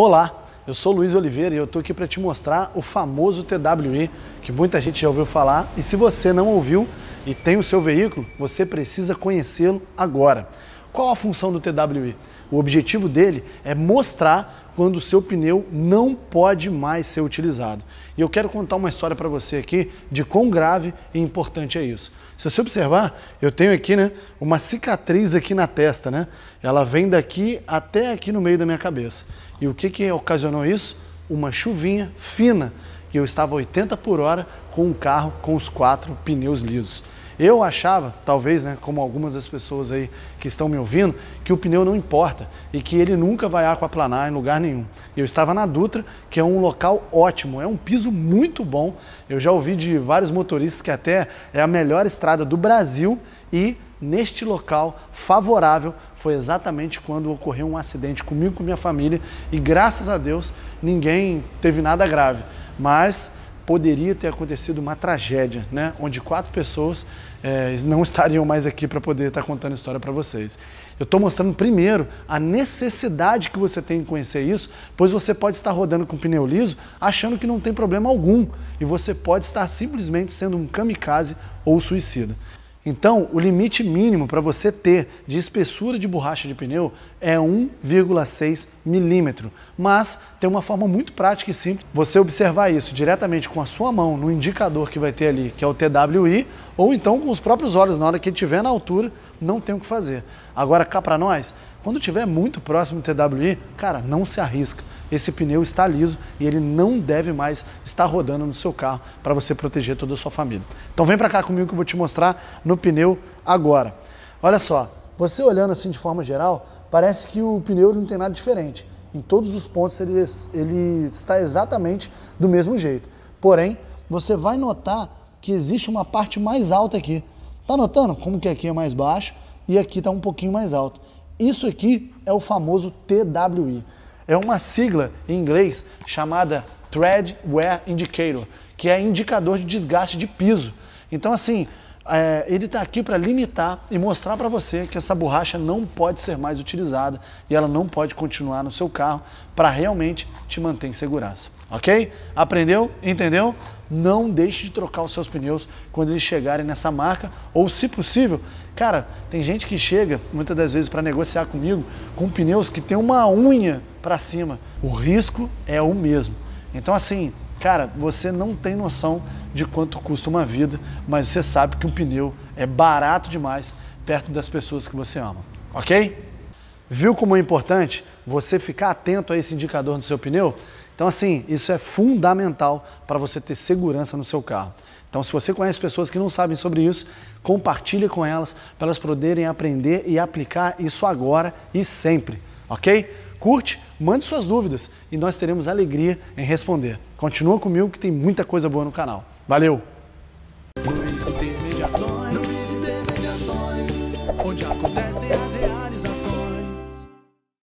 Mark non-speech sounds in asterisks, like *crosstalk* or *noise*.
Olá, eu sou Luiz Oliveira e eu estou aqui para te mostrar o famoso TWE que muita gente já ouviu falar e se você não ouviu e tem o seu veículo, você precisa conhecê-lo agora. Qual a função do TWI? O objetivo dele é mostrar quando o seu pneu não pode mais ser utilizado. E eu quero contar uma história para você aqui de quão grave e importante é isso. Se você observar, eu tenho aqui né, uma cicatriz aqui na testa, né? Ela vem daqui até aqui no meio da minha cabeça. E o que, que ocasionou isso? Uma chuvinha fina, que eu estava 80 por hora com um carro com os quatro pneus lisos. Eu achava, talvez, né, como algumas das pessoas aí que estão me ouvindo, que o pneu não importa e que ele nunca vai aquaplanar em lugar nenhum. Eu estava na Dutra, que é um local ótimo, é um piso muito bom. Eu já ouvi de vários motoristas que até é a melhor estrada do Brasil e neste local favorável foi exatamente quando ocorreu um acidente comigo com minha família e graças a Deus ninguém teve nada grave. Mas poderia ter acontecido uma tragédia, né? Onde quatro pessoas é, não *laughs* estariam mais aqui para poder estar tá contando a história para vocês. Eu estou mostrando primeiro a necessidade que você tem de conhecer isso, pois você pode estar rodando com pneu liso achando que não tem problema algum e você pode estar simplesmente sendo um kamikaze ou suicida. Então, o limite mínimo para você ter de espessura de borracha de pneu é 1,6 milímetro. Mas tem uma forma muito prática e simples você observar isso diretamente com a sua mão no indicador que vai ter ali, que é o TWI, ou então com os próprios olhos na hora que ele estiver na altura, não tem o que fazer. Agora, cá para nós, quando tiver muito próximo do TWI, cara, não se arrisca. Esse pneu está liso e ele não deve mais estar rodando no seu carro para você proteger toda a sua família. Então vem para cá comigo que eu vou te mostrar no pneu agora. Olha só, você olhando assim de forma geral, parece que o pneu não tem nada diferente. Em todos os pontos ele, ele está exatamente do mesmo jeito. Porém, você vai notar que existe uma parte mais alta aqui. Tá notando como que aqui é mais baixo e aqui está um pouquinho mais alto. Isso aqui é o famoso TWI. É uma sigla em inglês chamada Thread Wear Indicator, que é indicador de desgaste de piso. Então, assim, é, ele está aqui para limitar e mostrar para você que essa borracha não pode ser mais utilizada e ela não pode continuar no seu carro para realmente te manter em segurança. Ok? Aprendeu? Entendeu? Não deixe de trocar os seus pneus quando eles chegarem nessa marca ou, se possível, cara, tem gente que chega muitas das vezes para negociar comigo com pneus que tem uma unha para cima. O risco é o mesmo. Então, assim, Cara, você não tem noção de quanto custa uma vida, mas você sabe que um pneu é barato demais perto das pessoas que você ama, ok? Viu como é importante você ficar atento a esse indicador no seu pneu? Então, assim, isso é fundamental para você ter segurança no seu carro. Então, se você conhece pessoas que não sabem sobre isso, compartilhe com elas para elas poderem aprender e aplicar isso agora e sempre, ok? Curte? Mande suas dúvidas e nós teremos alegria em responder. Continua comigo que tem muita coisa boa no canal. Valeu! Intermediações, Intermediações, onde